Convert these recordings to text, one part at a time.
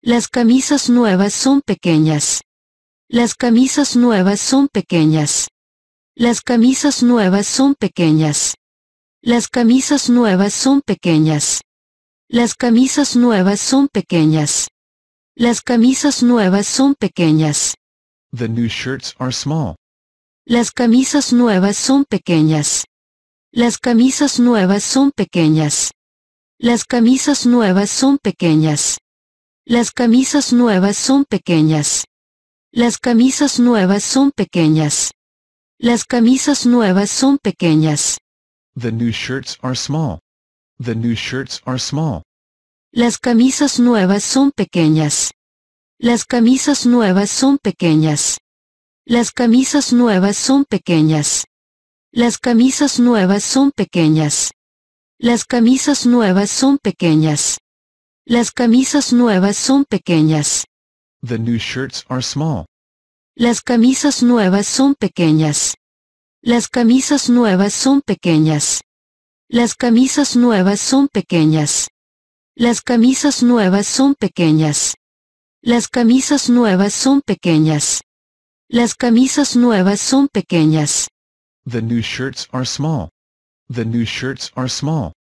Las camisas nuevas son pequeñas. Las camisas nuevas son pequeñas. Las camisas nuevas son pequeñas. Las camisas nuevas son pequeñas. Las camisas nuevas son pequeñas. Las camisas nuevas son pequeñas. Las camisas nuevas son pequeñas. Las camisas nuevas son pequeñas. Las camisas nuevas son pequeñas. Las camisas nuevas son pequeñas. Las camisas nuevas son pequeñas. Las camisas nuevas son pequeñas. The new shirts are small. The new shirts are small. Las camisas nuevas son pequeñas. Las camisas nuevas son pequeñas. Las camisas nuevas son pequeñas. Las camisas nuevas son pequeñas. Las camisas nuevas son pequeñas. Las camisas nuevas son pequeñas. The new shirts are small. Las camisas nuevas son pequeñas. Las camisas nuevas son pequeñas. Las camisas nuevas son pequeñas. Las camisas nuevas son pequeñas. Las camisas nuevas son pequeñas. Las camisas nuevas son pequeñas. The new shirts are small. The new shirts are small.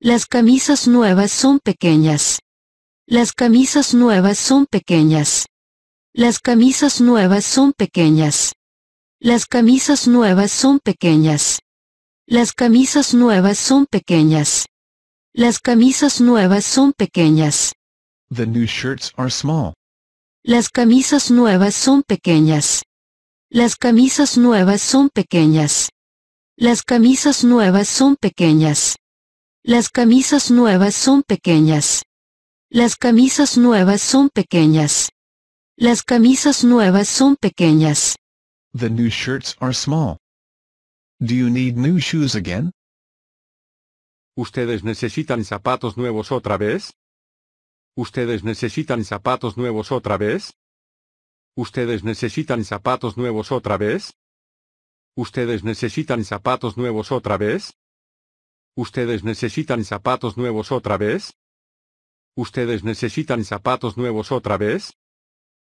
Las camisas nuevas son pequeñas. Las camisas nuevas son pequeñas. Las camisas nuevas son pequeñas. Las camisas nuevas son pequeñas. Las camisas nuevas son pequeñas. Las camisas nuevas son pequeñas. The new shirts are small. Las camisas nuevas son pequeñas. Las camisas nuevas son pequeñas. Las camisas nuevas son pequeñas. Las camisas nuevas son pequeñas. Las camisas nuevas son pequeñas. Las camisas nuevas son pequeñas. The new shirts are small. Do you need new shoes again? ¿Ustedes necesitan zapatos nuevos otra vez? ¿Ustedes necesitan zapatos nuevos otra vez? ¿Ustedes necesitan zapatos nuevos otra vez? ¿Ustedes necesitan zapatos nuevos otra vez? ¿Ustedes necesitan zapatos nuevos otra vez? ¿Ustedes necesitan zapatos nuevos otra vez?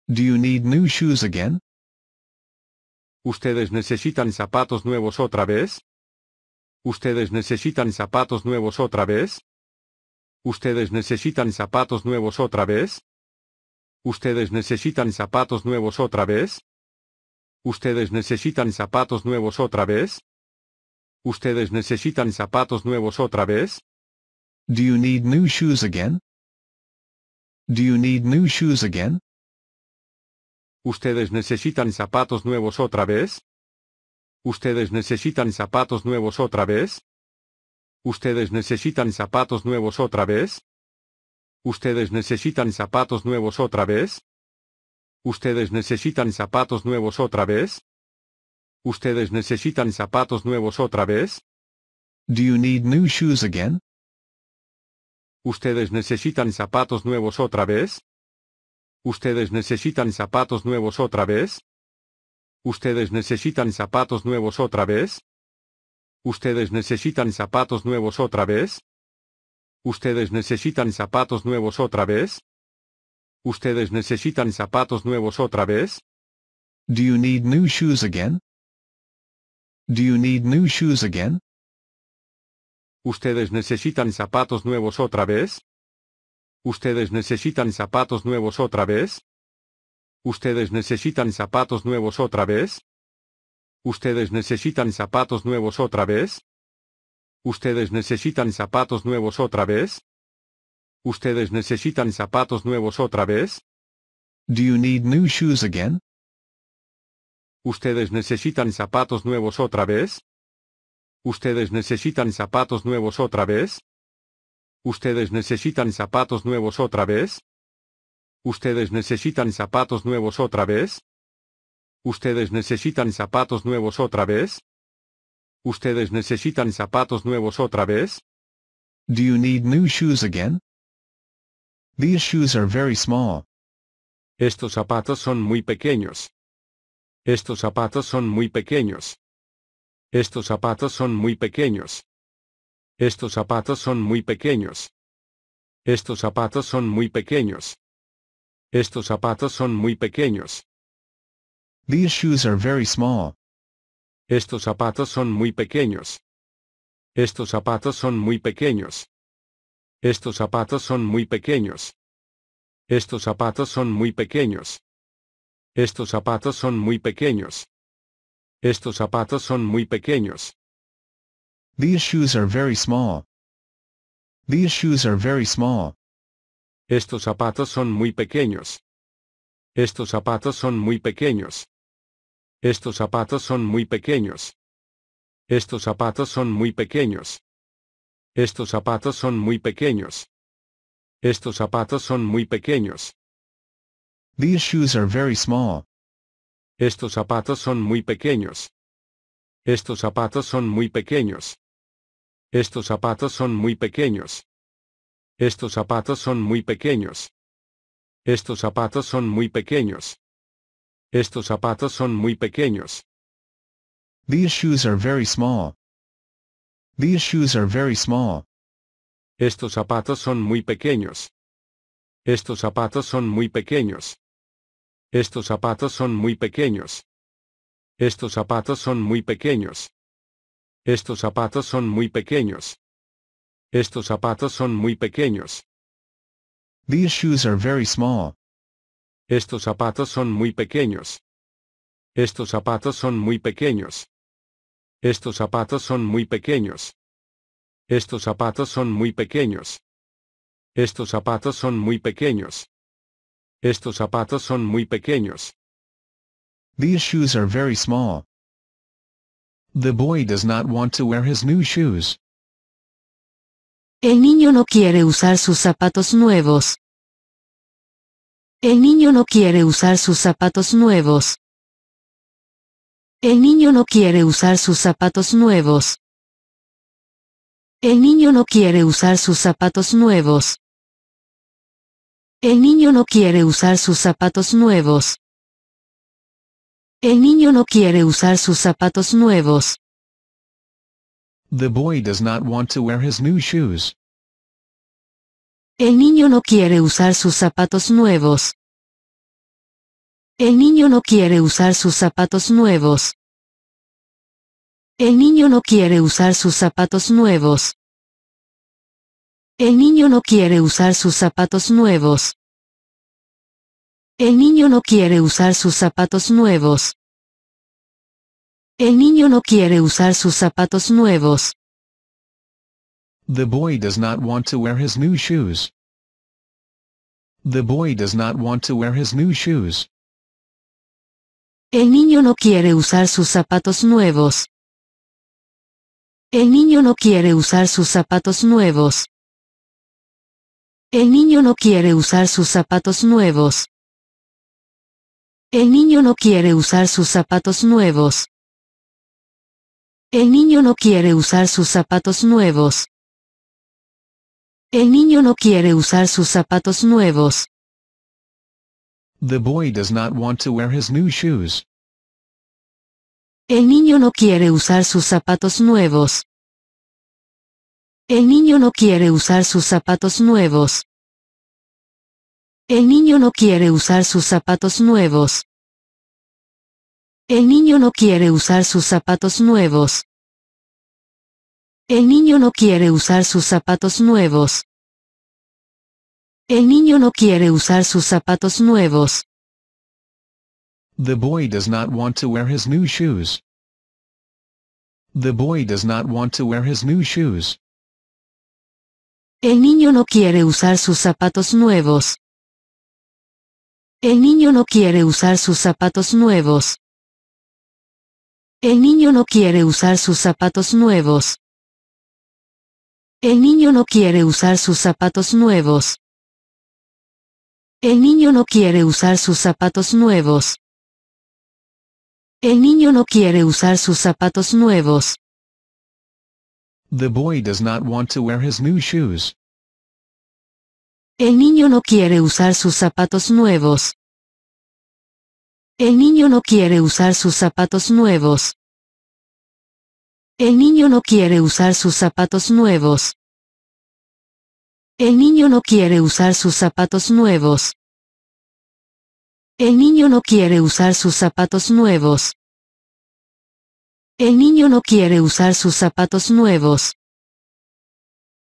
Do you need new shoes again? ¿Ustedes necesitan zapatos nuevos otra vez? ¿Ustedes necesitan zapatos nuevos otra vez? ¿Ustedes necesitan zapatos nuevos otra vez? ¿Ustedes necesitan zapatos nuevos otra vez? ¿Ustedes necesitan zapatos nuevos otra vez? ¿Ustedes necesitan zapatos nuevos otra vez? Do you need new shoes again? Do you need new shoes again? ¿Ustedes necesitan zapatos nuevos otra vez? ¿Ustedes necesitan zapatos nuevos otra vez? ¿Ustedes necesitan zapatos nuevos otra vez? ¿Ustedes necesitan zapatos nuevos otra vez? ¿Ustedes necesitan zapatos nuevos otra vez? ¿Ustedes necesitan zapatos nuevos otra vez? Do you need new shoes again? ¿Ustedes necesitan zapatos nuevos otra vez? ¿Ustedes necesitan zapatos nuevos otra vez? ¿Ustedes necesitan zapatos nuevos otra vez? ¿Ustedes necesitan zapatos nuevos otra vez? ¿Ustedes necesitan zapatos nuevos otra vez? ¿Ustedes necesitan zapatos nuevos otra vez? Do you need new shoes again? Do you need new shoes again? ¿Ustedes necesitan zapatos nuevos otra vez? ¿Ustedes necesitan zapatos nuevos otra vez? ¿Ustedes necesitan zapatos nuevos otra vez? ¿Ustedes necesitan zapatos nuevos otra vez? ¿Ustedes necesitan zapatos nuevos otra vez? ¿Ustedes necesitan zapatos nuevos otra vez? Do you need new shoes again? ¿Ustedes necesitan zapatos nuevos otra vez? ¿Ustedes necesitan zapatos nuevos otra vez? ¿Ustedes necesitan zapatos nuevos otra vez? ¿Ustedes necesitan zapatos nuevos otra vez? ¿Ustedes necesitan zapatos nuevos otra vez? ¿Ustedes necesitan zapatos nuevos otra vez? Do you need new shoes again? These shoes are very small. Estos zapatos son muy pequeños. Estos zapatos son muy pequeños. Estos zapatos son muy pequeños. Estos zapatos son muy pequeños. Estos zapatos son muy pequeños. Estos zapatos son muy pequeños. These shoes are very small. Estos zapatos son muy pequeños. Estos zapatos son muy pequeños. Estos zapatos son muy pequeños. Estos zapatos son muy pequeños. Estos zapatos son muy pequeños. Estos zapatos son muy pequeños. These shoes are very small. These shoes are very small. Estos zapatos son muy pequeños. Estos zapatos son muy pequeños. Estos zapatos son muy pequeños. Estos zapatos son muy pequeños. Estos zapatos son muy pequeños. Estos zapatos son muy pequeños. These shoes are very small. Estos zapatos son muy pequeños. Estos zapatos son muy pequeños. Estos zapatos son muy pequeños. Estos zapatos son muy pequeños. Estos zapatos son muy pequeños. Estos zapatos son muy pequeños. These shoes are very small. These shoes are very small. Estos zapatos son muy pequeños. Estos zapatos son muy pequeños. Estos zapatos son muy pequeños. Estos zapatos son muy pequeños. Estos zapatos son muy pequeños. Estos zapatos son muy pequeños. These shoes are very small. Estos zapatos son muy pequeños. Estos zapatos son muy pequeños. Estos zapatos son muy pequeños. Estos zapatos son muy pequeños. Estos zapatos son muy pequeños. Estos zapatos son muy pequeños. These shoes are very small. The boy does not want to wear his new shoes. El niño no quiere usar sus zapatos nuevos. El niño no quiere usar sus zapatos nuevos. El niño no quiere usar sus zapatos nuevos. El niño no quiere usar sus zapatos nuevos. El niño no quiere usar sus zapatos nuevos. El niño no quiere usar sus zapatos nuevos. The boy does not want to wear his new shoes. El niño no quiere usar sus zapatos nuevos. El niño no quiere usar sus zapatos nuevos. El niño no quiere usar sus zapatos nuevos. El niño no quiere usar sus zapatos nuevos. El niño no quiere usar sus zapatos nuevos. El niño no quiere usar sus zapatos nuevos. The boy does not want to wear his new shoes. The boy does not want to wear his new shoes. El niño no quiere usar sus zapatos nuevos. El niño no quiere usar sus zapatos nuevos. El niño no quiere usar sus zapatos nuevos. El niño no quiere usar sus zapatos nuevos. El niño no quiere usar sus zapatos nuevos. El niño no quiere usar sus zapatos nuevos. The boy does not want to wear his new shoes. El niño no quiere usar sus zapatos nuevos. El niño no quiere usar sus zapatos nuevos. El niño no quiere usar sus zapatos nuevos. El niño no quiere usar sus zapatos nuevos. El niño no quiere usar sus zapatos nuevos. El niño no quiere usar sus zapatos nuevos. The boy does not want to wear his new shoes. The boy does not want to wear his new shoes. El niño no quiere usar sus zapatos nuevos. El niño no quiere usar sus zapatos nuevos. El niño no quiere usar sus zapatos nuevos. El niño no quiere usar sus zapatos nuevos. El niño no quiere usar sus zapatos nuevos. El niño no quiere usar sus zapatos nuevos. The boy does not want to wear his new shoes. El niño no quiere usar sus zapatos nuevos. El niño no quiere usar sus zapatos nuevos. El niño no quiere usar sus zapatos nuevos. El niño no quiere usar sus zapatos nuevos. El niño no quiere usar sus zapatos nuevos. El niño no quiere usar sus zapatos nuevos.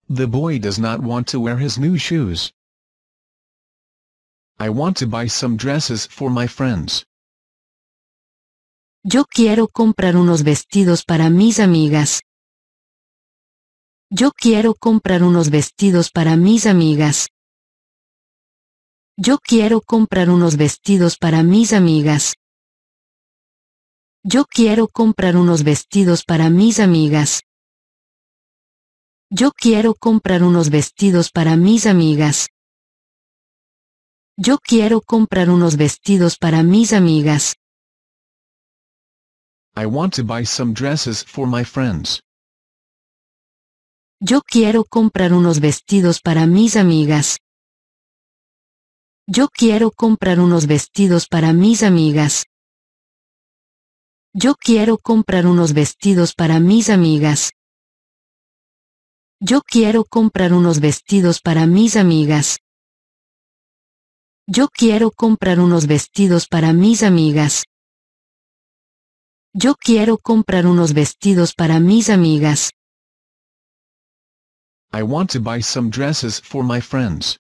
The boy does not want to wear his new shoes. I want to buy some dresses for my friends. Yo quiero comprar unos vestidos para mis amigas. Yo quiero comprar unos vestidos para mis amigas. Yo quiero comprar unos vestidos para mis amigas. Yo quiero comprar unos vestidos para mis amigas. Yo quiero comprar unos vestidos para mis amigas. Yo quiero comprar unos vestidos para mis amigas. I want to buy some dresses for my friends. Yo quiero comprar unos vestidos para mis amigas. Yo quiero comprar unos vestidos para mis amigas. Yo quiero comprar unos vestidos para mis amigas. Yo quiero comprar unos vestidos para mis amigas. Yo quiero comprar unos vestidos para mis amigas. Yo quiero comprar unos vestidos para mis amigas. I want to buy some dresses for my friends.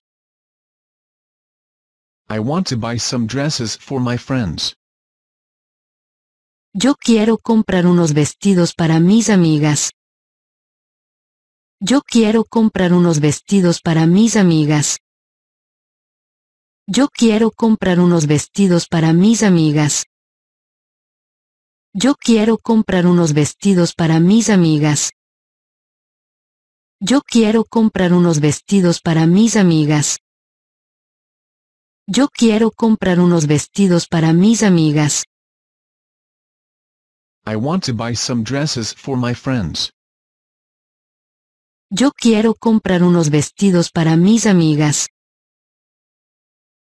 I want to buy some dresses for my friends. Yo quiero comprar unos vestidos para mis amigas. Yo quiero comprar unos vestidos para mis amigas. Yo quiero comprar unos vestidos para mis amigas. Yo quiero comprar unos vestidos para mis amigas. Yo quiero comprar unos vestidos para mis amigas. Yo quiero comprar unos vestidos para mis amigas. I want to buy some dresses for my friends. Yo quiero comprar unos vestidos para mis amigas.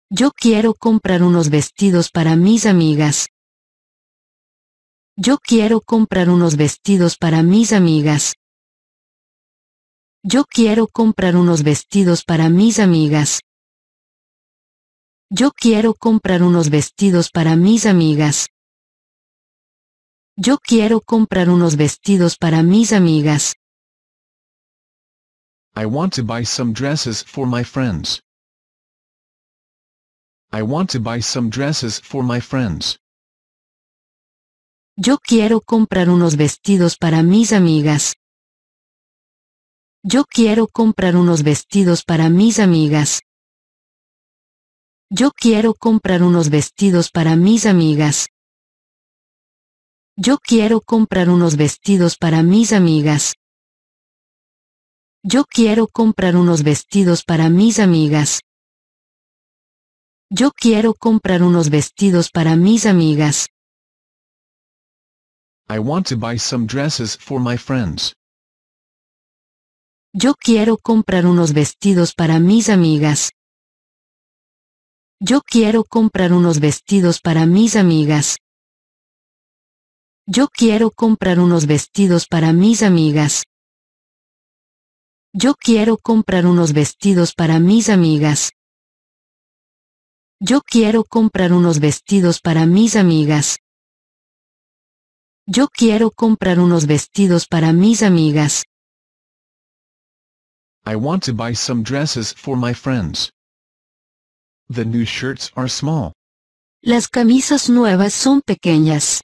Yo quiero comprar unos vestidos para mis amigas. Yo quiero comprar unos vestidos para mis amigas. Yo quiero comprar unos vestidos para mis amigas. Yo quiero comprar unos vestidos para mis amigas. Yo quiero comprar unos vestidos para mis amigas. I want to buy some dresses for my friends. I want to buy some dresses for my friends. Yo quiero comprar unos vestidos para mis amigas. Yo quiero comprar unos vestidos para mis amigas. Yo quiero comprar unos vestidos para mis amigas. Yo quiero comprar unos vestidos para mis amigas. Yo quiero comprar unos vestidos para mis amigas. Yo quiero comprar unos vestidos para mis amigas. I want to buy some dresses for my friends. Yo quiero comprar unos vestidos para mis amigas. Yo quiero comprar unos vestidos para mis amigas. Yo quiero comprar unos vestidos para mis amigas. Yo quiero comprar unos vestidos para mis amigas. Yo quiero comprar unos vestidos para mis amigas. Yo quiero comprar unos vestidos para mis amigas. I want to buy some dresses for my friends. The new shirts are small. Las camisas nuevas son pequeñas.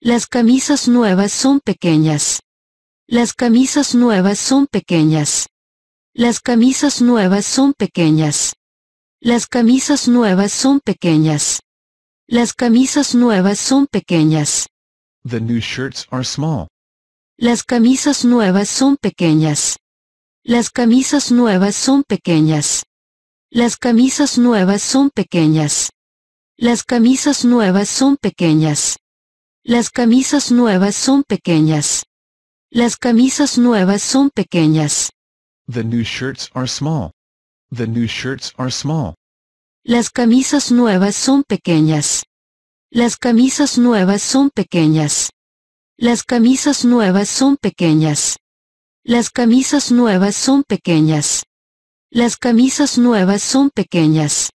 Las camisas nuevas son pequeñas. Las camisas nuevas son pequeñas. Las camisas nuevas son pequeñas. Las camisas nuevas son pequeñas. Las camisas nuevas son pequeñas. The new shirts are small. Las camisas nuevas son pequeñas. Las camisas nuevas son pequeñas. Las camisas nuevas son pequeñas. Las camisas nuevas son pequeñas. Las camisas nuevas son pequeñas. Las camisas nuevas son pequeñas. The new shirts are small. The new shirts are small. Las camisas nuevas son pequeñas. Las camisas nuevas son pequeñas. Las camisas nuevas son pequeñas. Las camisas nuevas son pequeñas. Las camisas nuevas son pequeñas.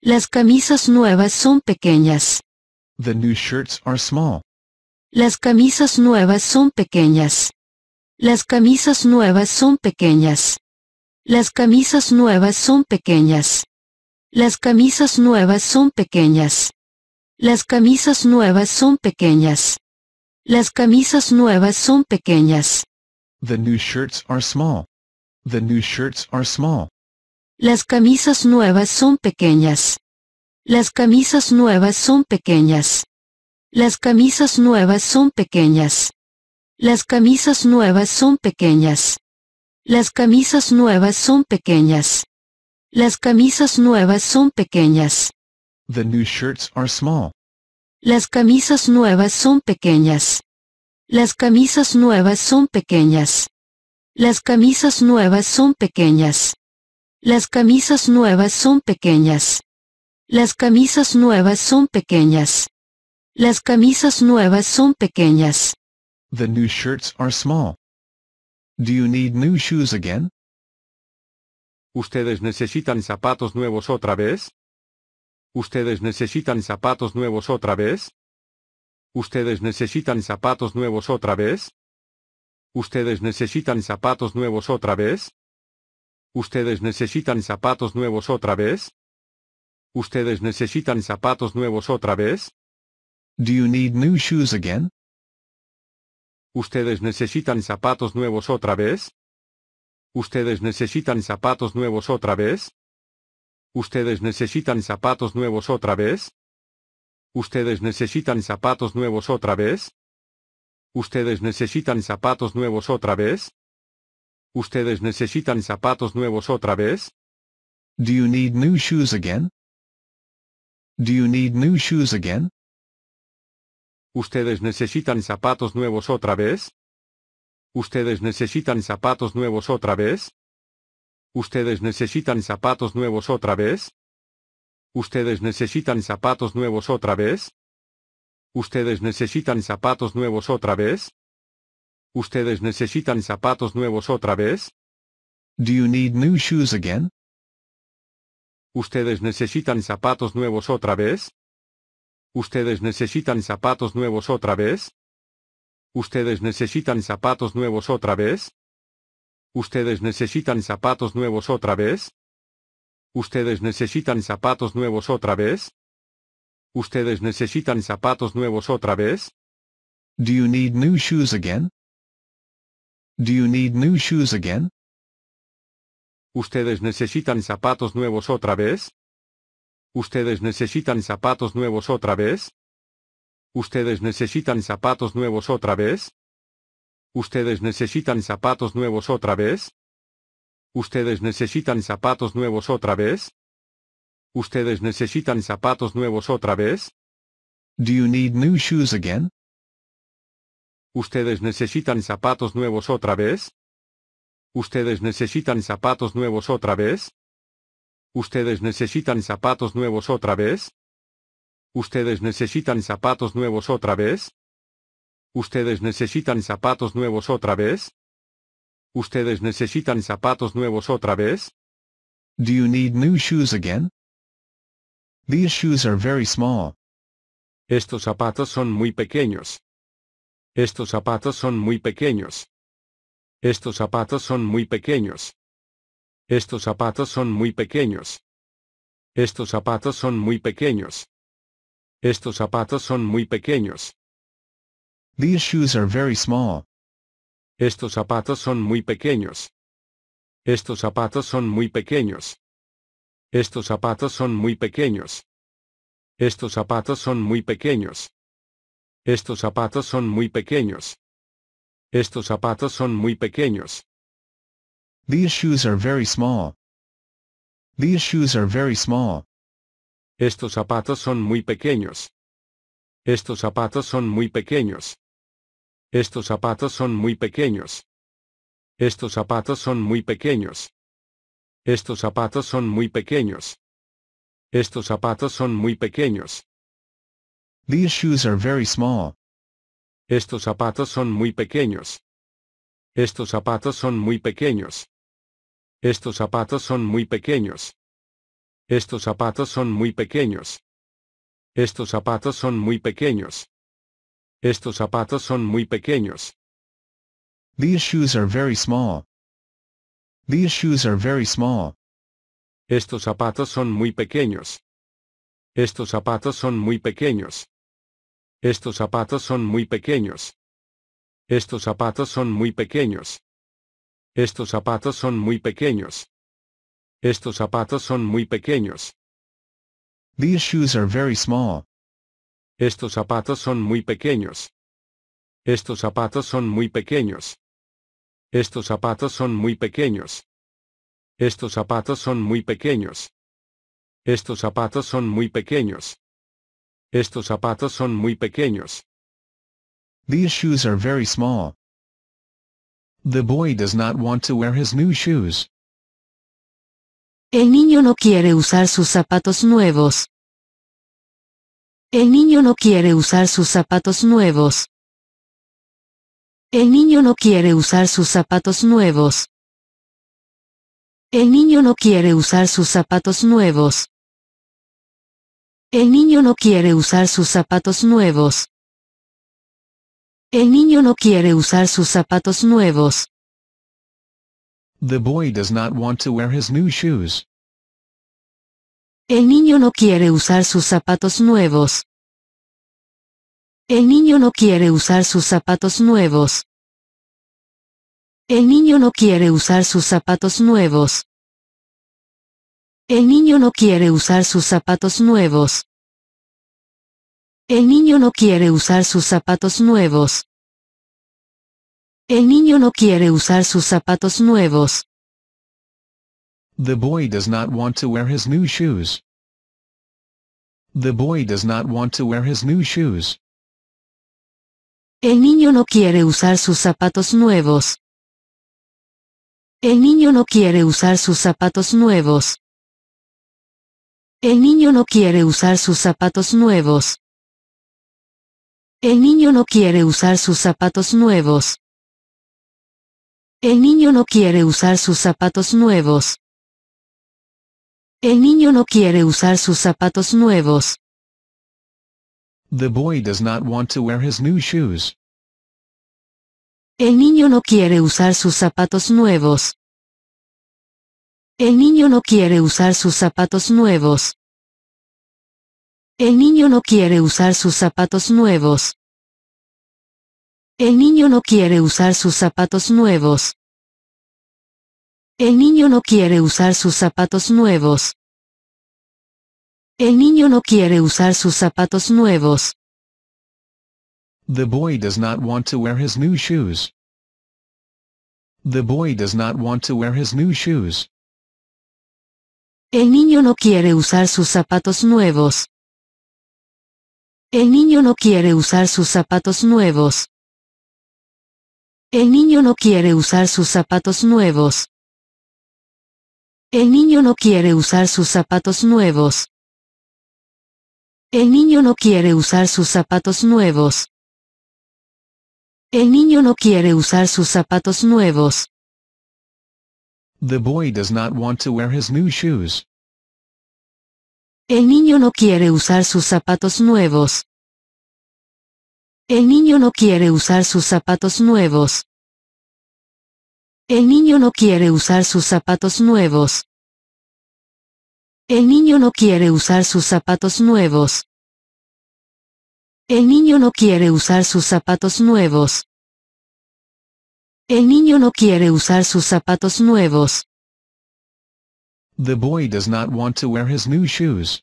Las camisas nuevas son pequeñas. The new shirts are small. Las camisas nuevas son pequeñas. Las camisas nuevas son pequeñas. Las camisas nuevas son pequeñas. Las camisas nuevas son pequeñas. Las camisas nuevas son pequeñas. Las camisas nuevas son pequeñas. The new shirts are small. The new shirts are small. Las camisas nuevas son pequeñas. Las camisas nuevas son pequeñas. Las camisas nuevas son pequeñas. Las camisas nuevas son pequeñas. Las camisas nuevas son pequeñas. Las camisas nuevas son pequeñas. The new shirts are small. Las camisas nuevas son pequeñas. Las camisas nuevas son pequeñas. Las camisas nuevas son pequeñas. Las camisas nuevas son pequeñas. Las camisas nuevas son pequeñas. Las camisas nuevas son pequeñas. The new shirts are small. Do you need new shoes again? ¿Ustedes necesitan zapatos nuevos otra vez? ¿Ustedes necesitan zapatos nuevos otra vez? ¿Ustedes necesitan zapatos nuevos otra vez? ¿Ustedes necesitan zapatos nuevos otra vez? ¿Ustedes necesitan zapatos nuevos otra vez? ¿Ustedes necesitan zapatos nuevos otra vez? Do you need new shoes again? ¿Ustedes necesitan zapatos nuevos otra vez? ¿Ustedes necesitan zapatos nuevos otra vez? ¿Ustedes necesitan zapatos nuevos otra vez? ¿Ustedes necesitan zapatos nuevos otra vez? ¿Ustedes necesitan zapatos nuevos otra vez? ¿Ustedes necesitan zapatos nuevos otra vez? Do you need new shoes again? Do you need new shoes again? ¿Ustedes necesitan zapatos nuevos otra vez? ¿Ustedes necesitan zapatos nuevos otra vez? ¿Ustedes necesitan zapatos nuevos otra vez? ¿Ustedes necesitan zapatos nuevos otra vez? ¿Ustedes necesitan zapatos nuevos otra vez? ¿Ustedes necesitan zapatos nuevos otra vez? Do you need new shoes again? ¿Ustedes necesitan zapatos nuevos otra vez? ¿Ustedes necesitan zapatos nuevos otra vez? ¿Ustedes necesitan zapatos nuevos otra vez? ¿Ustedes necesitan zapatos nuevos otra vez? ¿Ustedes necesitan zapatos nuevos otra vez? ¿Ustedes necesitan zapatos nuevos otra vez? Do you need new shoes again? Do you need new shoes again? ¿Ustedes necesitan zapatos nuevos otra vez? ¿Ustedes necesitan zapatos nuevos otra vez? ¿Ustedes necesitan zapatos nuevos otra vez? ¿Ustedes necesitan zapatos nuevos otra vez? ¿Ustedes necesitan zapatos nuevos otra vez? ¿Ustedes necesitan zapatos nuevos otra vez? Do you need new shoes again? ¿Ustedes necesitan zapatos nuevos otra vez? ¿Ustedes necesitan zapatos nuevos otra vez? ¿Ustedes necesitan zapatos nuevos otra vez? ¿Ustedes necesitan zapatos nuevos otra vez? ¿Ustedes necesitan zapatos nuevos otra vez? ¿Ustedes necesitan zapatos nuevos otra vez? Do you need new shoes again? These shoes are very small. Estos zapatos son muy pequeños. Estos zapatos son muy pequeños. Estos zapatos son muy pequeños. Estos zapatos son muy pequeños. Estos zapatos son muy pequeños. Estos zapatos son muy pequeños. These shoes are very small. Estos zapatos son muy pequeños. Estos zapatos son muy pequeños. Estos zapatos son muy pequeños. Estos zapatos son muy pequeños. Estos zapatos son muy pequeños. Estos zapatos son muy pequeños. These shoes are very small. These shoes are very small. Estos zapatos son muy pequeños. Estos zapatos son muy pequeños. Estos zapatos son muy pequeños. Estos zapatos son muy pequeños. Estos zapatos son muy pequeños. Estos zapatos son muy pequeños. These shoes are very small. Estos zapatos son muy pequeños. Estos zapatos son muy pequeños. Estos zapatos son muy pequeños. Estos zapatos son muy pequeños. Estos zapatos son muy pequeños. Estos zapatos son muy pequeños. These shoes are very small. These shoes are very small. Estos zapatos son muy pequeños. Estos zapatos son muy pequeños. Estos zapatos son muy pequeños. Estos zapatos son muy pequeños. Estos zapatos son muy pequeños. Estos zapatos son muy pequeños. These shoes are very small. Estos zapatos son muy pequeños. Estos zapatos son muy pequeños. Estos zapatos son muy pequeños. Estos zapatos son muy pequeños. Estos zapatos son muy pequeños. Estos zapatos son muy pequeños. These shoes are very small. The boy does not want to wear his new shoes. El niño no quiere usar sus zapatos nuevos. El niño no quiere usar sus zapatos nuevos. El niño no quiere usar sus zapatos nuevos. El niño no quiere usar sus zapatos nuevos. El niño no quiere usar sus zapatos nuevos. El niño no quiere usar sus zapatos nuevos. The boy does not want to wear his new shoes. El niño no quiere usar sus zapatos nuevos. El niño no quiere usar sus zapatos nuevos. El niño no quiere usar sus zapatos nuevos. El niño no quiere usar sus zapatos nuevos. El niño no quiere usar sus zapatos nuevos. El niño no quiere usar sus zapatos nuevos. The boy does not want to wear his new shoes. The boy does not want to wear his new shoes. El niño no quiere usar sus zapatos nuevos. El niño no quiere usar sus zapatos nuevos. El niño no quiere usar sus zapatos nuevos. El niño no quiere usar sus zapatos nuevos. El niño no quiere usar sus zapatos nuevos. El niño no quiere usar sus zapatos nuevos. The boy does not want to wear his new shoes. El niño no quiere usar sus zapatos nuevos. El niño no quiere usar sus zapatos nuevos. El niño no quiere usar sus zapatos nuevos. El niño no quiere usar sus zapatos nuevos. El niño no quiere usar sus zapatos nuevos. El niño no quiere usar sus zapatos nuevos. The boy does not want to wear his new shoes. The boy does not want to wear his new shoes. El niño no quiere usar sus zapatos nuevos. El niño no quiere usar sus zapatos nuevos. El niño no quiere usar sus zapatos nuevos. El niño no quiere usar sus zapatos nuevos. El niño no quiere usar sus zapatos nuevos. El niño no quiere usar sus zapatos nuevos. The boy does not want to wear his new shoes. El niño no quiere usar sus zapatos nuevos. El niño no quiere usar sus zapatos nuevos. El niño no quiere usar sus zapatos nuevos. El niño no quiere usar sus zapatos nuevos. El niño no quiere usar sus zapatos nuevos. El niño no quiere usar sus zapatos nuevos. The boy does not want to wear his new shoes.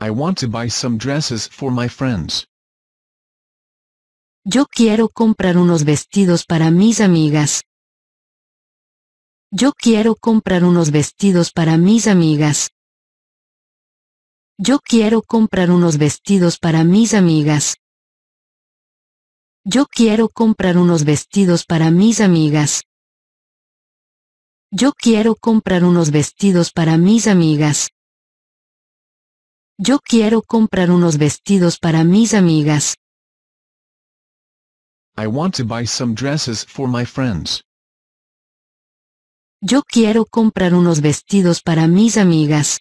I want to buy some dresses for my friends. Yo quiero comprar unos vestidos para mis amigas. Yo quiero comprar unos vestidos para mis amigas. Yo quiero comprar unos vestidos para mis amigas. Yo quiero comprar unos vestidos para mis amigas. Yo quiero comprar unos vestidos para mis amigas. Yo quiero comprar unos vestidos para mis amigas. I want to buy some dresses for my friends. Yo quiero comprar unos vestidos para mis amigas.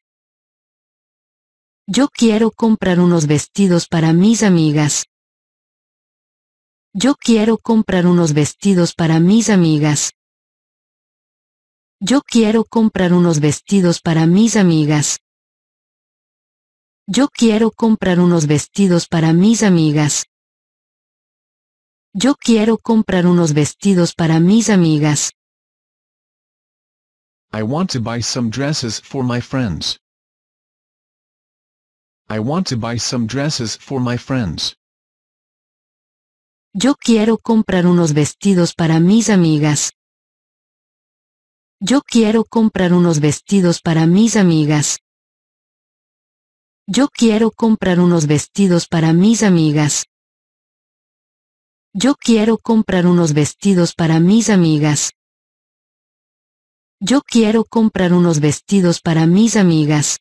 Yo quiero comprar unos vestidos para mis amigas. Yo quiero comprar unos vestidos para mis amigas. Yo quiero comprar unos vestidos para mis amigas. Yo quiero comprar unos vestidos para mis amigas. Yo quiero comprar unos vestidos para mis amigas. I want to buy some dresses for my friends. I want to buy some dresses for my friends. Yo quiero comprar unos vestidos para mis amigas. Yo quiero comprar unos vestidos para mis amigas. Yo quiero comprar unos vestidos para mis amigas. Yo quiero comprar unos vestidos para mis amigas. Yo quiero comprar unos vestidos para mis amigas.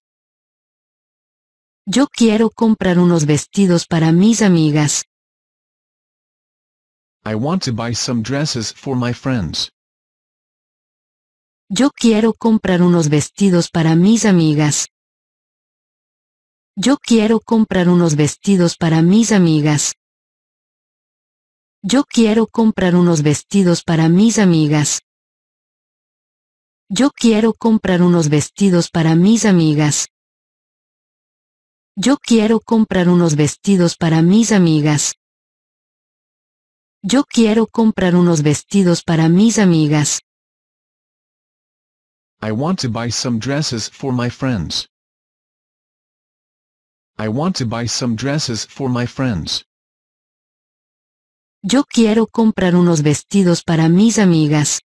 Yo quiero comprar unos vestidos para mis amigas. I want to buy some dresses for my friends. Yo quiero comprar unos vestidos para mis amigas. Yo quiero comprar unos vestidos para mis amigas. Yo quiero comprar unos vestidos para mis amigas. Yo quiero comprar unos vestidos para mis amigas. Yo quiero comprar unos vestidos para mis amigas. Yo quiero comprar unos vestidos para mis amigas. I want to buy some dresses for my friends. I want to buy some dresses for my friends. Yo quiero comprar unos vestidos para mis amigas.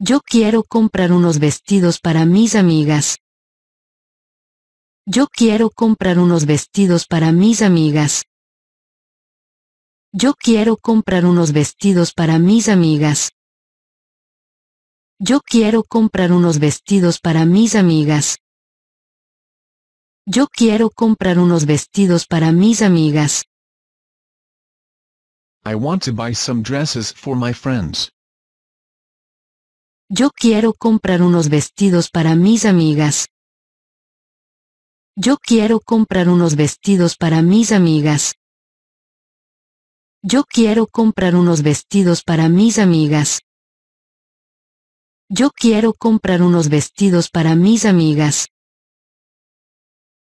Yo quiero comprar unos vestidos para mis amigas. Yo quiero comprar unos vestidos para mis amigas. Yo quiero comprar unos vestidos para mis amigas. Yo quiero comprar unos vestidos para mis amigas. Yo quiero comprar unos vestidos para mis amigas. I want to buy some dresses for my friends. Yo quiero comprar unos vestidos para mis amigas. Yo quiero comprar unos vestidos para mis amigas. Yo quiero comprar unos vestidos para mis amigas. Yo quiero comprar unos vestidos para mis amigas.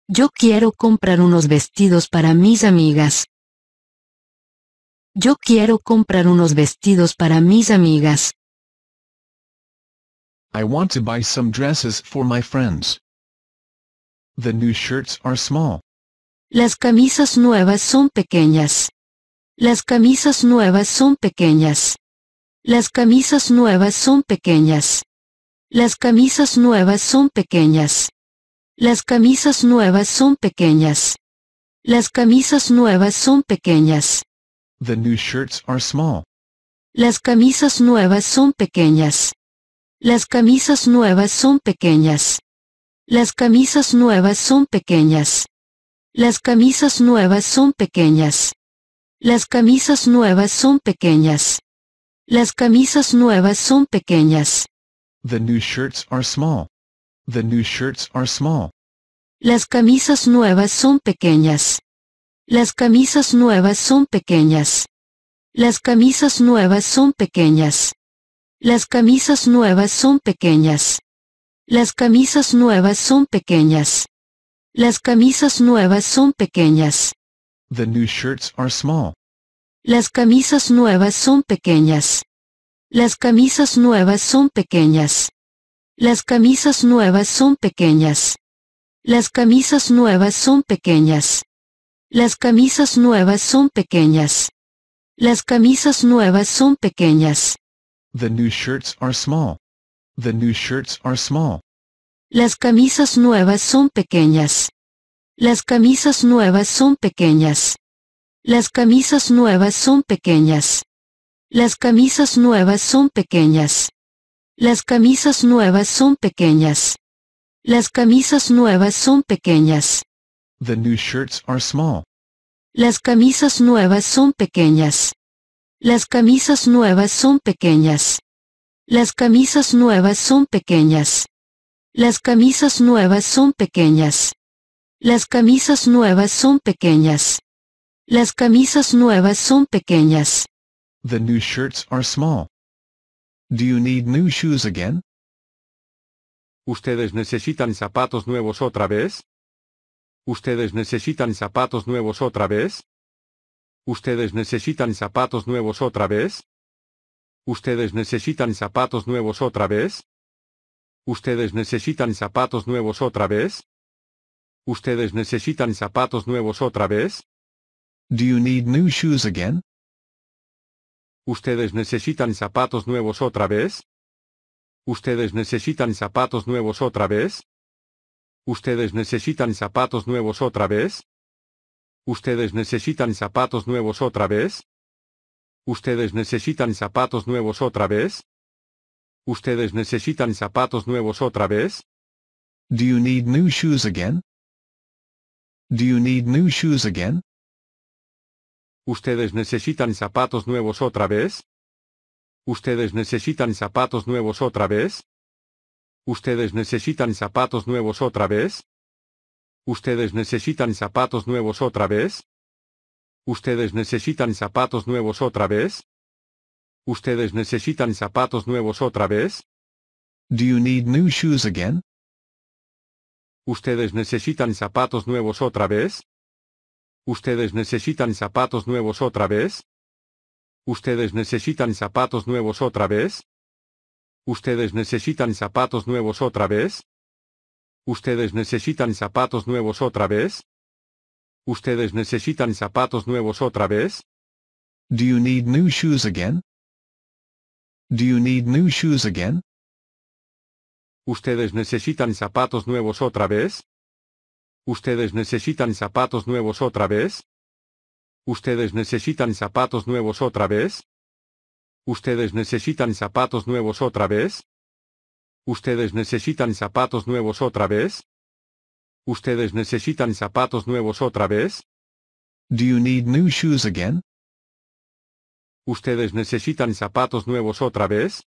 Yo quiero comprar unos vestidos para mis amigas. Yo quiero comprar unos vestidos para mis amigas. I want to buy some dresses for my friends. The new shirts are small. Las camisas nuevas son pequeñas. Las camisas nuevas son pequeñas. Las camisas nuevas son pequeñas. Las camisas nuevas son pequeñas. Las camisas nuevas son pequeñas. Las camisas nuevas son pequeñas. The new shirts are small. Las camisas nuevas son pequeñas. Las camisas nuevas son pequeñas. Las camisas nuevas son pequeñas. Las camisas nuevas son pequeñas. Las camisas nuevas son pequeñas. Las camisas nuevas son pequeñas. The new shirts are small. The new shirts are small. Las camisas nuevas son pequeñas. Las camisas nuevas son pequeñas. Las camisas nuevas son pequeñas. Las camisas nuevas son pequeñas. Las camisas nuevas son pequeñas. Las camisas nuevas son pequeñas. The new shirts are small. Las camisas nuevas son pequeñas. Las camisas nuevas son pequeñas. Las camisas nuevas son pequeñas. Las camisas nuevas son pequeñas. Las camisas nuevas son pequeñas. Las camisas nuevas son pequeñas. The new shirts are small. The new shirts are small. Las camisas nuevas son pequeñas. Las camisas nuevas son pequeñas. Las camisas nuevas son pequeñas. Las camisas nuevas son pequeñas. Las camisas nuevas son pequeñas. Las camisas nuevas son pequeñas. The new shirts are small. Las camisas nuevas son pequeñas. Las camisas nuevas son pequeñas. Las camisas nuevas son pequeñas. Las camisas nuevas son pequeñas. Las camisas nuevas son pequeñas. Las camisas nuevas son pequeñas. The new shirts are small. Do you need new shoes again? ¿Ustedes necesitan zapatos nuevos otra vez? ¿Ustedes necesitan zapatos nuevos otra vez? ¿Ustedes necesitan zapatos nuevos otra vez? ¿Ustedes necesitan zapatos nuevos otra vez? ¿Ustedes necesitan zapatos nuevos otra vez? ¿Ustedes necesitan zapatos nuevos otra vez? Do you need new shoes again? ¿Ustedes necesitan zapatos nuevos otra vez? ¿Ustedes necesitan zapatos nuevos otra vez? ¿Ustedes necesitan zapatos nuevos otra vez? ¿Ustedes necesitan zapatos nuevos otra vez? ¿Ustedes necesitan zapatos nuevos otra vez? ¿Ustedes necesitan zapatos nuevos otra vez? Do you need new shoes again? Do you need new shoes again? ¿Ustedes necesitan zapatos nuevos otra vez? ¿Ustedes necesitan zapatos nuevos otra vez? ¿Ustedes necesitan zapatos nuevos otra vez? ¿Ustedes necesitan zapatos nuevos otra vez? ¿Ustedes necesitan zapatos nuevos otra vez? ¿Ustedes necesitan zapatos nuevos otra vez? Do you need new shoes again? ¿Ustedes necesitan zapatos nuevos otra vez? ¿Ustedes necesitan zapatos nuevos otra vez? ¿Ustedes necesitan zapatos nuevos otra vez? ¿Ustedes necesitan zapatos nuevos otra vez? ¿Ustedes necesitan zapatos nuevos otra vez? ¿Ustedes necesitan zapatos nuevos otra vez? Do you need new shoes again? Do you need new shoes again? ¿Ustedes necesitan zapatos nuevos otra vez? ¿Ustedes necesitan zapatos nuevos otra vez? ¿Ustedes necesitan zapatos nuevos otra vez? ¿Ustedes necesitan zapatos nuevos otra vez? ¿Ustedes necesitan zapatos nuevos otra vez? ¿Ustedes necesitan zapatos nuevos otra vez? Do you need new shoes again? ¿Ustedes necesitan zapatos nuevos otra vez?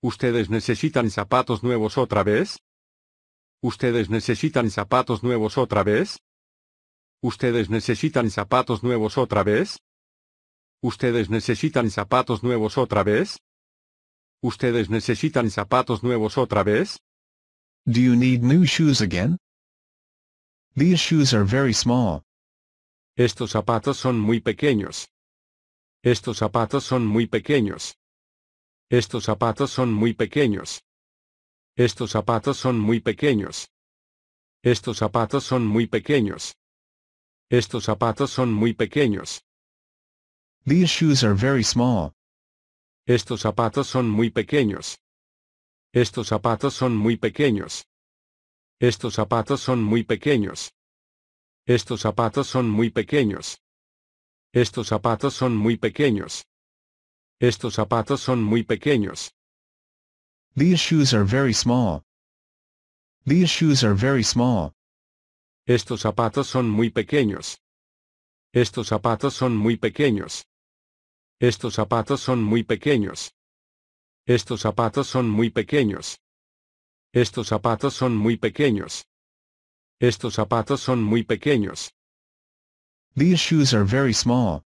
¿Ustedes necesitan zapatos nuevos otra vez? ¿Ustedes necesitan zapatos nuevos otra vez? ¿Ustedes necesitan zapatos nuevos otra vez? ¿Ustedes necesitan zapatos nuevos otra vez? ¿Ustedes necesitan zapatos nuevos otra vez? Do you need new shoes again? These shoes are very small. Estos zapatos son muy pequeños. Estos zapatos son muy pequeños. Estos zapatos son muy pequeños. Estos zapatos son muy pequeños. Estos zapatos son muy pequeños. Estos zapatos son muy pequeños. These shoes are very small. Estos zapatos son muy pequeños. Estos zapatos son muy pequeños. Estos zapatos son muy pequeños. Estos zapatos son muy pequeños. Estos zapatos son muy pequeños. Estos zapatos son muy pequeños. These shoes are very small. These shoes are very small. Estos zapatos son muy pequeños. Estos zapatos son muy pequeños. Estos zapatos son muy pequeños. Estos zapatos son muy pequeños. Estos zapatos son muy pequeños. Estos zapatos son muy pequeños. These shoes are very small.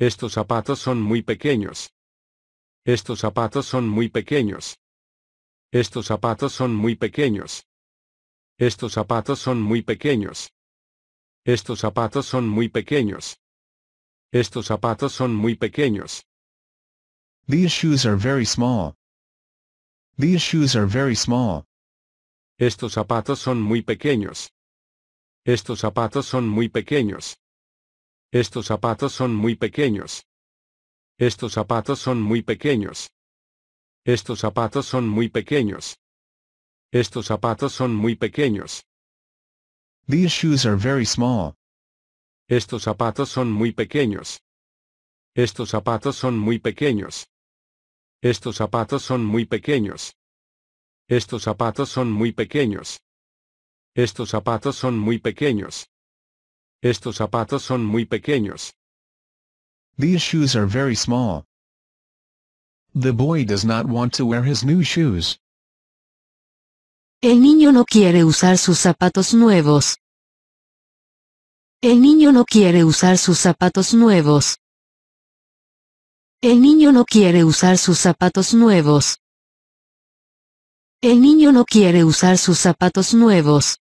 Estos zapatos son muy pequeños. Estos zapatos son muy pequeños. Estos zapatos son muy pequeños. Estos zapatos son muy pequeños. Estos zapatos son muy pequeños. Estos zapatos son muy pequeños. These shoes are very small. These shoes are very small. Estos zapatos son muy pequeños. Estos zapatos son muy pequeños. Estos zapatos son muy pequeños. Estos zapatos son muy pequeños. Estos zapatos son muy pequeños. Estos zapatos son muy pequeños. These shoes are very small. Estos zapatos son muy pequeños. Estos zapatos son muy pequeños. Estos zapatos son muy pequeños. Estos zapatos son muy pequeños. Estos zapatos son muy pequeños. Estos zapatos son muy pequeños. These shoes are very small. The boy does not want to wear his new shoes. El niño no quiere usar sus zapatos nuevos. El niño no quiere usar sus zapatos nuevos. El niño no quiere usar sus zapatos nuevos. El niño no quiere usar sus zapatos nuevos.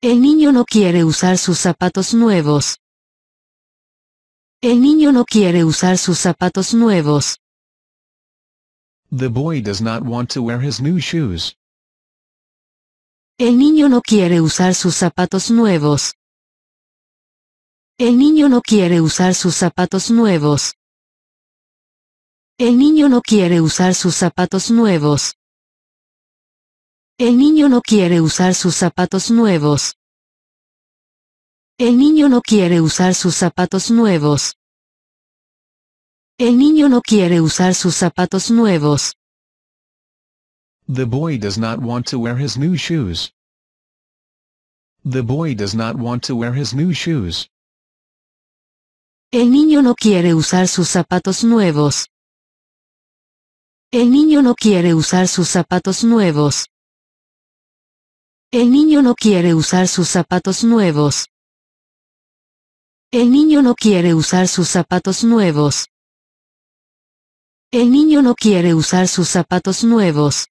El niño no quiere usar sus zapatos nuevos. El niño no quiere usar sus zapatos nuevos. The boy does not want to wear his new shoes. El niño no quiere usar sus zapatos nuevos. El niño no quiere usar sus zapatos nuevos. El niño no quiere usar sus zapatos nuevos. El niño no quiere usar sus zapatos nuevos. El niño no quiere usar sus zapatos nuevos. El niño no quiere usar sus zapatos nuevos. The boy does not want to wear his new shoes. The boy does not want to wear his new shoes. El niño no quiere usar sus zapatos nuevos. El niño no quiere usar sus zapatos nuevos. El niño no quiere usar sus zapatos nuevos. El niño no quiere usar sus zapatos nuevos. El niño no quiere usar sus zapatos nuevos.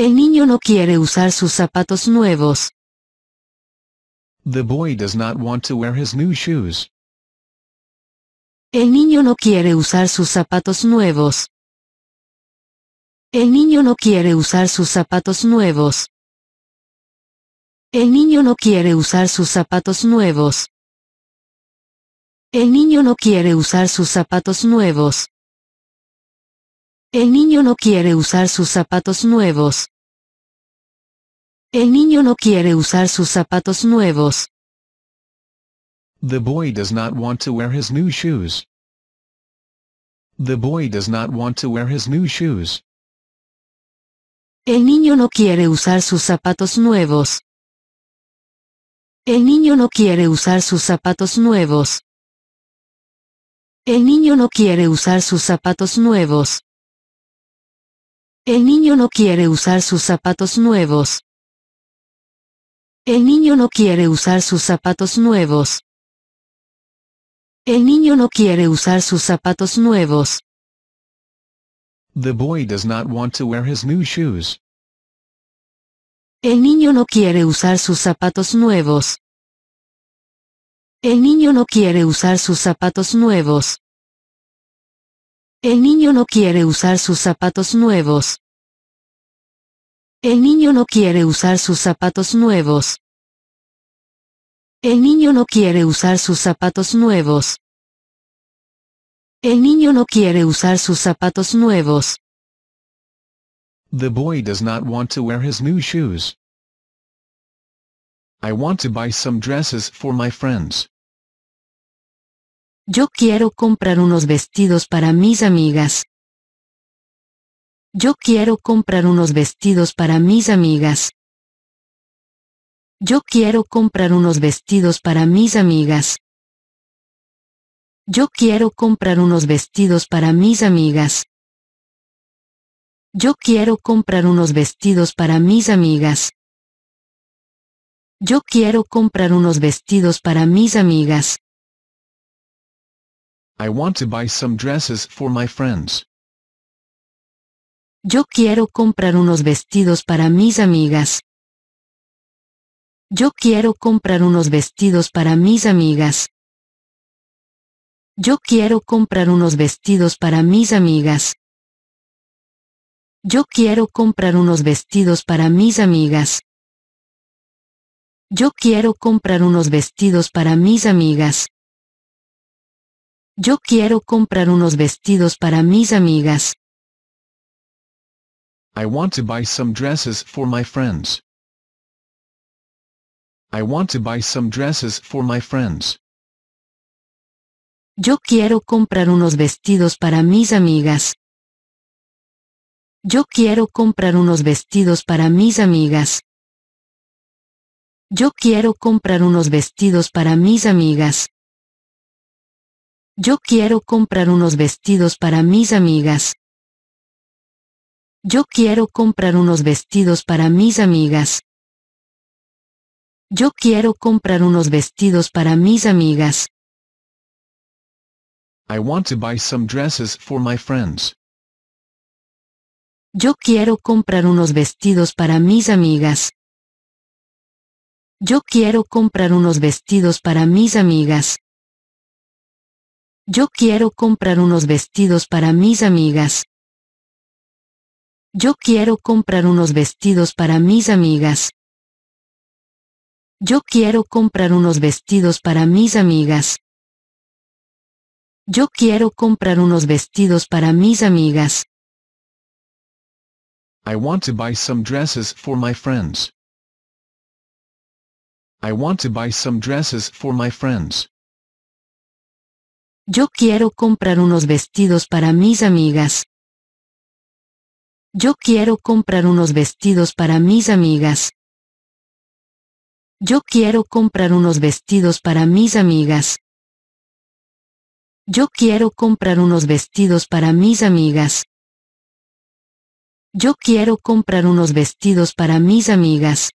El niño no quiere usar sus zapatos nuevos. The boy does not want to wear his new shoes. El niño no quiere usar sus zapatos nuevos. El niño no quiere usar sus zapatos nuevos. El niño no quiere usar sus zapatos nuevos. El niño no quiere usar sus zapatos nuevos. El niño no quiere usar sus zapatos nuevos. El niño no quiere usar sus zapatos nuevos. The boy does not want to wear his new shoes. The boy does not want to wear his new shoes. El niño no quiere usar sus zapatos nuevos. El niño no quiere usar sus zapatos nuevos. El niño no quiere usar sus zapatos nuevos. El niño no quiere usar sus zapatos nuevos. El niño no quiere usar sus zapatos nuevos. El niño no quiere usar sus zapatos nuevos. The boy does not want to wear his new shoes. El niño no quiere usar sus zapatos nuevos. El niño no quiere usar sus zapatos nuevos. El niño no quiere usar sus zapatos nuevos. El niño no quiere usar sus zapatos nuevos. El niño no quiere usar sus zapatos nuevos. El niño no quiere usar sus zapatos nuevos. The boy does not want to wear his new shoes. I want to buy some dresses for my friends. Yo quiero comprar unos vestidos para mis amigas. Yo quiero comprar unos vestidos para mis amigas. Yo quiero comprar unos vestidos para mis amigas. Yo quiero comprar unos vestidos para mis amigas. Yo quiero comprar unos vestidos para mis amigas. Yo quiero comprar unos vestidos para mis amigas. I want to buy some dresses for my friends. Yo quiero comprar unos vestidos para mis amigas. Yo quiero comprar unos vestidos para mis amigas. Yo quiero comprar unos vestidos para mis amigas. Yo quiero comprar unos vestidos para mis amigas. Yo quiero comprar unos vestidos para mis amigas. Yo quiero comprar unos vestidos para mis amigas. I want to buy some dresses for my friends. I want to buy some dresses for my friends. Yo quiero comprar unos vestidos para mis amigas. Yo quiero comprar unos vestidos para mis amigas. Yo quiero comprar unos vestidos para mis amigas. Yo quiero comprar unos vestidos para mis amigas. Yo quiero comprar unos vestidos para mis amigas. Yo quiero comprar unos vestidos para mis amigas. I want to buy some dresses for my friends. Yo quiero comprar unos vestidos para mis amigas. Yo quiero comprar unos vestidos para mis amigas. Yo quiero comprar unos vestidos para mis amigas. Yo quiero comprar unos vestidos para mis amigas. Yo quiero comprar unos vestidos para mis amigas. Yo quiero comprar unos vestidos para mis amigas. I want to buy some dresses for my friends. I want to buy some dresses for my friends. Yo quiero comprar unos vestidos para mis amigas. Yo quiero comprar unos vestidos para mis amigas. Yo quiero comprar unos vestidos para mis amigas. Yo quiero comprar unos vestidos para mis amigas. Yo quiero comprar unos vestidos para mis amigas.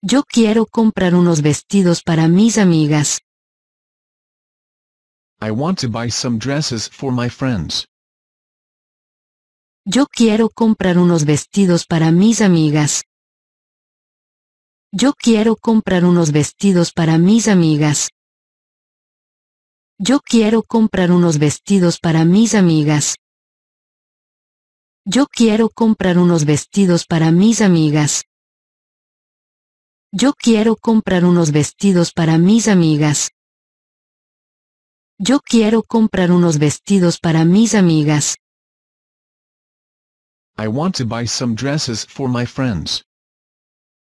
Yo quiero comprar unos vestidos para mis amigas. I want to buy some dresses for my friends. Yo quiero comprar unos vestidos para mis amigas. Yo quiero comprar unos vestidos para mis amigas. Yo quiero comprar unos vestidos para mis amigas. Yo quiero comprar unos vestidos para mis amigas. Yo quiero comprar unos vestidos para mis amigas. Yo quiero comprar unos vestidos para mis amigas. I want to buy some dresses for my friends.